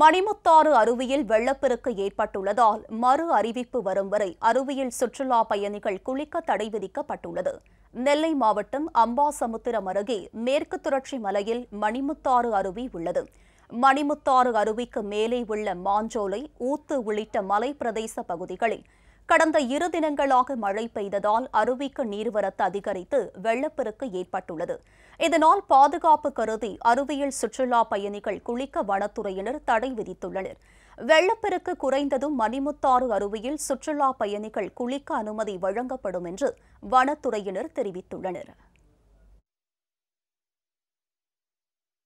மணிமுத்தாறு அருவியில் வெள்ளப்பெருக்கு ஏற்பட்டுள்ளதால் மறு அறிவிப்பு வரும் வரை அருவியில் சுற்றுலா பயணிகள் குளிக்க தடை விதிக்கப்பட்டுள்ளது நெல்லை மாவட்டம் அம்பாசமுத்திரம் அருகே மேற்கு தொடர்ச்சி மலையில் மணிமுத்தாறு அருவி உள்ளது மணிமுத்தாறு அருவிக்கு மேலே உள்ள மாஞ்சோலை ஊத்து உள்ளிட்ட மலை பிரதேச பகுதிகளில் கடந்த இரு தினங்களாக மழை பெய்ததால் அருவிக்கு நீர்வரத்து அதிகரித்து வெள்ளப்பெருக்கு ஏற்பட்டுள்ளது இதனால் பாதுகாப்பு கருதி அருவியில் சுற்றுலா பயணிகள் குளிக்க வனத்துறையினர் தடை விதித்துள்ளனர் வெள்ளப்பெருக்கு குறைந்ததும் மணிமுத்தாறு அருவியில் சுற்றுலா பயணிகள் குளிக்க அனுமதி வழங்கப்படும் என்று வனத்துறையினர் தெரிவித்துள்ளனர்